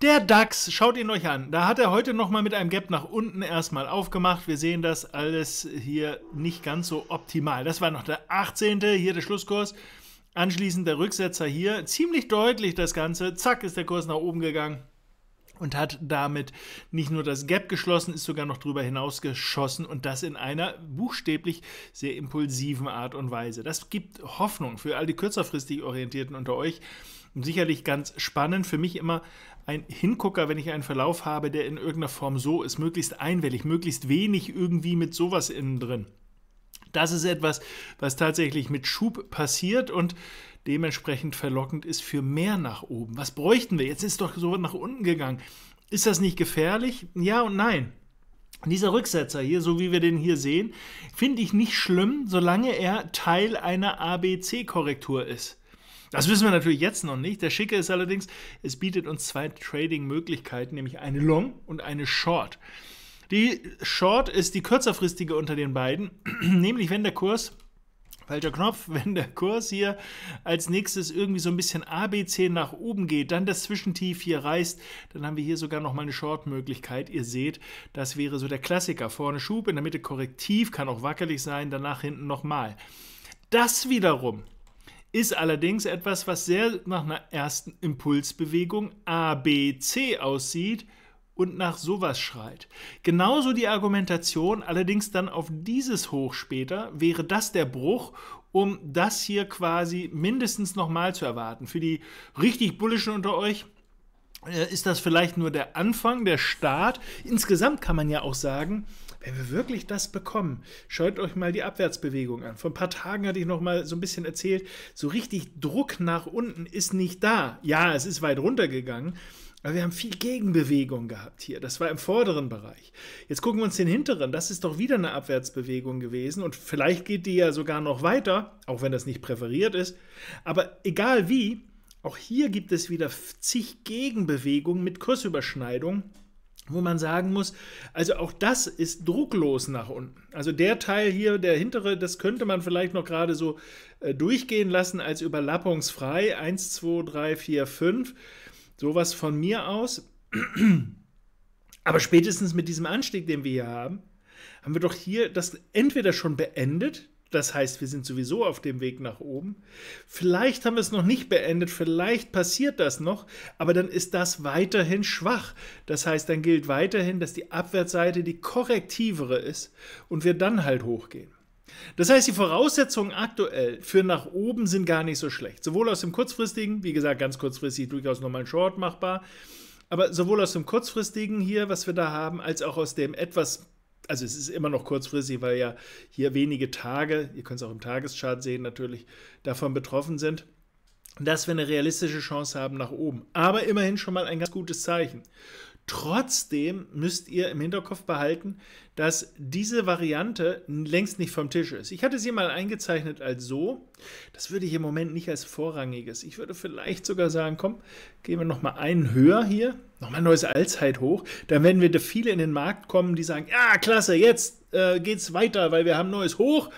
Der DAX, schaut ihn euch an. Da hat er heute nochmal mit einem Gap nach unten erstmal aufgemacht. Wir sehen das alles hier nicht ganz so optimal. Das war noch der 18. Hier der Schlusskurs. Anschließend der Rücksetzer hier. Ziemlich deutlich das Ganze. Zack, ist der Kurs nach oben gegangen und hat damit nicht nur das Gap geschlossen, ist sogar noch drüber hinaus geschossen und das in einer buchstäblich sehr impulsiven Art und Weise. Das gibt Hoffnung für all die kürzerfristig Orientierten unter euch. sicherlich ganz spannend, für mich immer ein Hingucker, wenn ich einen Verlauf habe, der in irgendeiner Form so ist, möglichst einwellig, möglichst wenig irgendwie mit sowas innen drin. Das ist etwas, was tatsächlich mit Schub passiert und dementsprechend verlockend ist für mehr nach oben. Was bräuchten wir? Jetzt ist doch so nach unten gegangen. Ist das nicht gefährlich? Ja und nein. Dieser Rücksetzer hier, so wie wir den hier sehen, finde ich nicht schlimm, solange er Teil einer ABC-Korrektur ist. Das wissen wir natürlich jetzt noch nicht. Der Schicke ist allerdings, es bietet uns zwei Trading-Möglichkeiten, nämlich eine Long und eine Short. Die Short ist die kürzerfristige unter den beiden, nämlich wenn der Kurs falscher Knopf, wenn der Kurs hier als nächstes irgendwie so ein bisschen ABC nach oben geht, dann das Zwischentief hier reißt, dann haben wir hier sogar nochmal eine Short-Möglichkeit. Ihr seht, das wäre so der Klassiker. Vorne Schub, in der Mitte korrektiv, kann auch wackelig sein, danach hinten nochmal. Das wiederum ist allerdings etwas, was sehr nach einer ersten Impulsbewegung ABC aussieht und nach sowas schreit. Genauso die Argumentation, allerdings dann auf dieses Hoch später, wäre das der Bruch, um das hier quasi mindestens nochmal zu erwarten. Für die richtig Bullischen unter euch äh, ist das vielleicht nur der Anfang, der Start. Insgesamt kann man ja auch sagen, wenn wir wirklich das bekommen, schaut euch mal die Abwärtsbewegung an. Vor ein paar Tagen hatte ich noch mal so ein bisschen erzählt, so richtig Druck nach unten ist nicht da. Ja, es ist weit runtergegangen, aber wir haben viel Gegenbewegung gehabt hier. Das war im vorderen Bereich. Jetzt gucken wir uns den hinteren. Das ist doch wieder eine Abwärtsbewegung gewesen. Und vielleicht geht die ja sogar noch weiter, auch wenn das nicht präferiert ist. Aber egal wie, auch hier gibt es wieder zig Gegenbewegungen mit Kursüberschneidung wo man sagen muss, also auch das ist drucklos nach unten. Also der Teil hier, der hintere, das könnte man vielleicht noch gerade so äh, durchgehen lassen als überlappungsfrei. 1, 2, 3, 4, 5, sowas von mir aus. Aber spätestens mit diesem Anstieg, den wir hier haben, haben wir doch hier das entweder schon beendet, das heißt, wir sind sowieso auf dem Weg nach oben. Vielleicht haben wir es noch nicht beendet, vielleicht passiert das noch, aber dann ist das weiterhin schwach. Das heißt, dann gilt weiterhin, dass die Abwärtsseite die korrektivere ist und wir dann halt hochgehen. Das heißt, die Voraussetzungen aktuell für nach oben sind gar nicht so schlecht. Sowohl aus dem kurzfristigen, wie gesagt, ganz kurzfristig durchaus nochmal ein Short machbar, aber sowohl aus dem kurzfristigen hier, was wir da haben, als auch aus dem etwas also es ist immer noch kurzfristig, weil ja hier wenige Tage, ihr könnt es auch im Tageschart sehen natürlich, davon betroffen sind, dass wir eine realistische Chance haben nach oben. Aber immerhin schon mal ein ganz gutes Zeichen. Trotzdem müsst ihr im Hinterkopf behalten, dass diese Variante längst nicht vom Tisch ist. Ich hatte sie mal eingezeichnet als so. Das würde ich im Moment nicht als vorrangiges. Ich würde vielleicht sogar sagen, komm, gehen wir nochmal einen höher hier, nochmal neues Allzeit hoch. Dann werden wir viele in den Markt kommen, die sagen, ja, klasse, jetzt äh, geht's weiter, weil wir haben neues Hoch.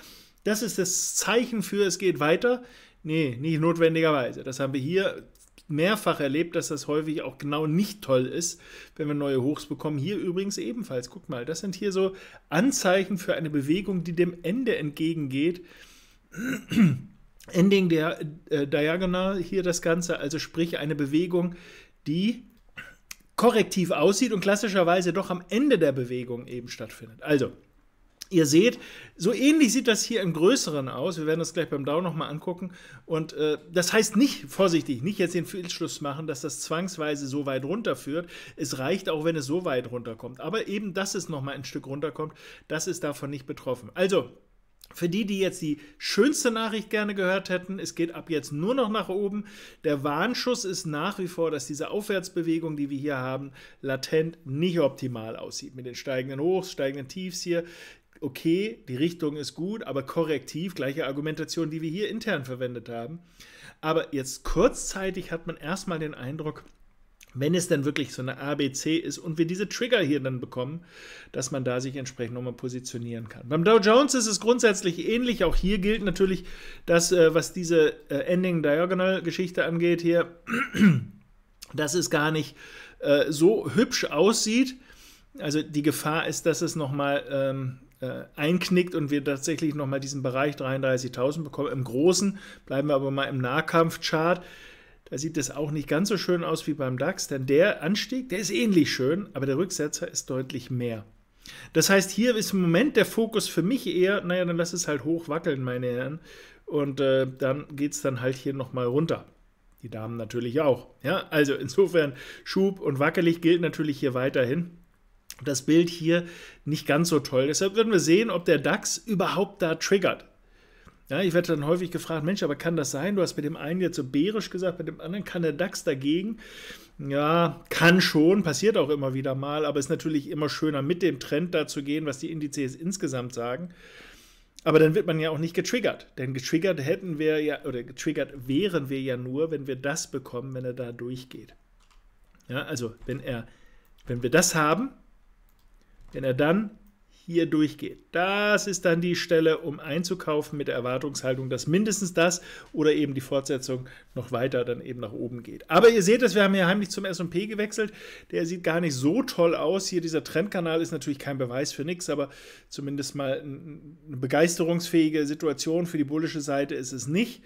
Das ist das Zeichen für, es geht weiter. Nee, nicht notwendigerweise. Das haben wir hier mehrfach erlebt, dass das häufig auch genau nicht toll ist, wenn wir neue Hochs bekommen. Hier übrigens ebenfalls. Guck mal, das sind hier so Anzeichen für eine Bewegung, die dem Ende entgegengeht. Ending der äh, Diagonal hier das Ganze, also sprich eine Bewegung, die korrektiv aussieht und klassischerweise doch am Ende der Bewegung eben stattfindet. Also, Ihr seht, so ähnlich sieht das hier im Größeren aus. Wir werden das gleich beim Daumen nochmal angucken. Und äh, das heißt nicht, vorsichtig, nicht jetzt den Fehlschluss machen, dass das zwangsweise so weit runterführt. Es reicht auch, wenn es so weit runterkommt. Aber eben, dass es nochmal ein Stück runterkommt, das ist davon nicht betroffen. Also, für die, die jetzt die schönste Nachricht gerne gehört hätten, es geht ab jetzt nur noch nach oben. Der Warnschuss ist nach wie vor, dass diese Aufwärtsbewegung, die wir hier haben, latent nicht optimal aussieht. Mit den steigenden Hochs, steigenden Tiefs hier okay, die Richtung ist gut, aber korrektiv, gleiche Argumentation, die wir hier intern verwendet haben. Aber jetzt kurzzeitig hat man erstmal den Eindruck, wenn es dann wirklich so eine ABC ist und wir diese Trigger hier dann bekommen, dass man da sich entsprechend nochmal positionieren kann. Beim Dow Jones ist es grundsätzlich ähnlich. Auch hier gilt natürlich, dass äh, was diese äh, Ending Diagonal Geschichte angeht hier, dass es gar nicht äh, so hübsch aussieht. Also die Gefahr ist, dass es nochmal ähm, äh, einknickt und wir tatsächlich nochmal diesen Bereich 33.000 bekommen. Im Großen bleiben wir aber mal im Nahkampfchart. Da sieht es auch nicht ganz so schön aus wie beim DAX, denn der Anstieg, der ist ähnlich schön, aber der Rücksetzer ist deutlich mehr. Das heißt, hier ist im Moment der Fokus für mich eher, naja, dann lass es halt hoch wackeln, meine Herren. Und äh, dann geht es dann halt hier nochmal runter. Die Damen natürlich auch. Ja, also insofern Schub und wackelig gilt natürlich hier weiterhin das Bild hier nicht ganz so toll. Deshalb werden wir sehen, ob der DAX überhaupt da triggert. Ja, ich werde dann häufig gefragt, Mensch, aber kann das sein? Du hast mit dem einen jetzt so bärisch gesagt, mit dem anderen kann der DAX dagegen. Ja, kann schon, passiert auch immer wieder mal, aber ist natürlich immer schöner, mit dem Trend da zu gehen, was die Indizes insgesamt sagen. Aber dann wird man ja auch nicht getriggert, denn getriggert hätten wir ja, oder getriggert wären wir ja nur, wenn wir das bekommen, wenn er da durchgeht. Ja, also wenn er, wenn wir das haben, wenn er dann hier durchgeht. Das ist dann die Stelle, um einzukaufen mit der Erwartungshaltung, dass mindestens das oder eben die Fortsetzung noch weiter dann eben nach oben geht. Aber ihr seht es, wir haben hier heimlich zum S&P gewechselt. Der sieht gar nicht so toll aus. Hier dieser Trendkanal ist natürlich kein Beweis für nichts, aber zumindest mal eine begeisterungsfähige Situation für die bullische Seite ist es nicht.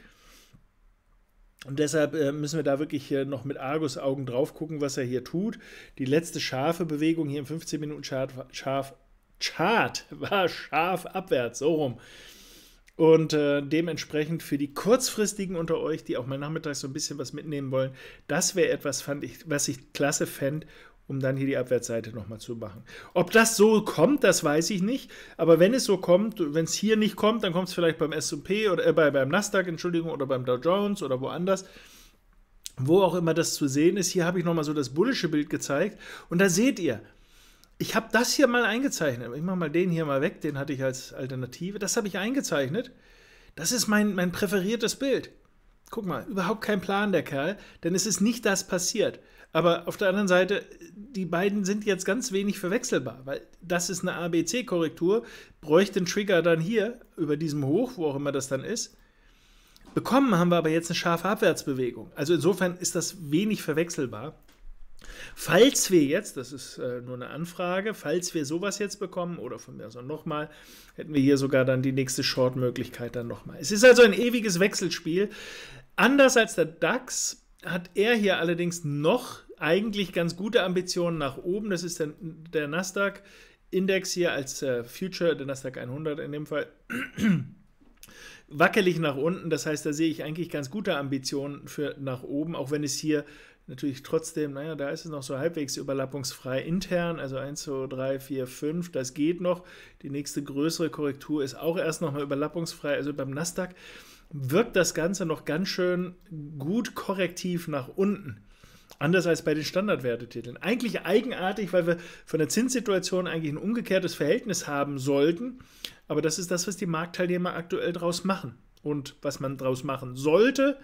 Und deshalb äh, müssen wir da wirklich noch mit Argus-Augen drauf gucken, was er hier tut. Die letzte scharfe Bewegung hier im 15-Minuten-Chart scharf, Chart war scharf abwärts, so rum. Und äh, dementsprechend für die kurzfristigen unter euch, die auch mal nachmittags so ein bisschen was mitnehmen wollen, das wäre etwas, fand ich, was ich klasse fände, um dann hier die Abwärtsseite nochmal zu machen. Ob das so kommt, das weiß ich nicht. Aber wenn es so kommt, wenn es hier nicht kommt, dann kommt es vielleicht beim S&P oder äh, bei, beim Nasdaq, Entschuldigung, oder beim Dow Jones oder woanders. Wo auch immer das zu sehen ist. Hier habe ich nochmal so das bullische Bild gezeigt. Und da seht ihr, ich habe das hier mal eingezeichnet. Ich mache mal den hier mal weg, den hatte ich als Alternative. Das habe ich eingezeichnet. Das ist mein, mein präferiertes Bild. Guck mal, überhaupt kein Plan der Kerl, denn es ist nicht das passiert. Aber auf der anderen Seite, die beiden sind jetzt ganz wenig verwechselbar, weil das ist eine ABC-Korrektur, bräuchte einen Trigger dann hier über diesem Hoch, wo auch immer das dann ist. Bekommen haben wir aber jetzt eine scharfe Abwärtsbewegung. Also insofern ist das wenig verwechselbar. Falls wir jetzt, das ist äh, nur eine Anfrage, falls wir sowas jetzt bekommen oder von mir so nochmal, hätten wir hier sogar dann die nächste Short-Möglichkeit dann nochmal. Es ist also ein ewiges Wechselspiel. Anders als der DAX hat er hier allerdings noch eigentlich ganz gute Ambitionen nach oben. Das ist der, der Nasdaq-Index hier als äh, Future, der Nasdaq 100 in dem Fall. wackelig nach unten, das heißt, da sehe ich eigentlich ganz gute Ambitionen für nach oben, auch wenn es hier natürlich trotzdem, naja, da ist es noch so halbwegs überlappungsfrei intern, also 1, 2, 3, 4, 5, das geht noch. Die nächste größere Korrektur ist auch erst nochmal überlappungsfrei, also beim Nasdaq wirkt das Ganze noch ganz schön gut korrektiv nach unten. Anders als bei den Standardwertetiteln. Eigentlich eigenartig, weil wir von der Zinssituation eigentlich ein umgekehrtes Verhältnis haben sollten. Aber das ist das, was die Marktteilnehmer aktuell draus machen. Und was man draus machen sollte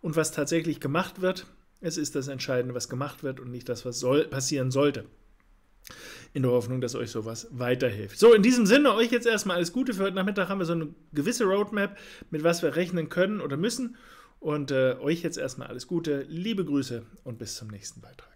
und was tatsächlich gemacht wird, es ist das Entscheidende, was gemacht wird und nicht das, was soll, passieren sollte. In der Hoffnung, dass euch sowas weiterhilft. So, in diesem Sinne, euch jetzt erstmal alles Gute. Für heute Nachmittag haben wir so eine gewisse Roadmap, mit was wir rechnen können oder müssen. Und äh, euch jetzt erstmal alles Gute, liebe Grüße und bis zum nächsten Beitrag.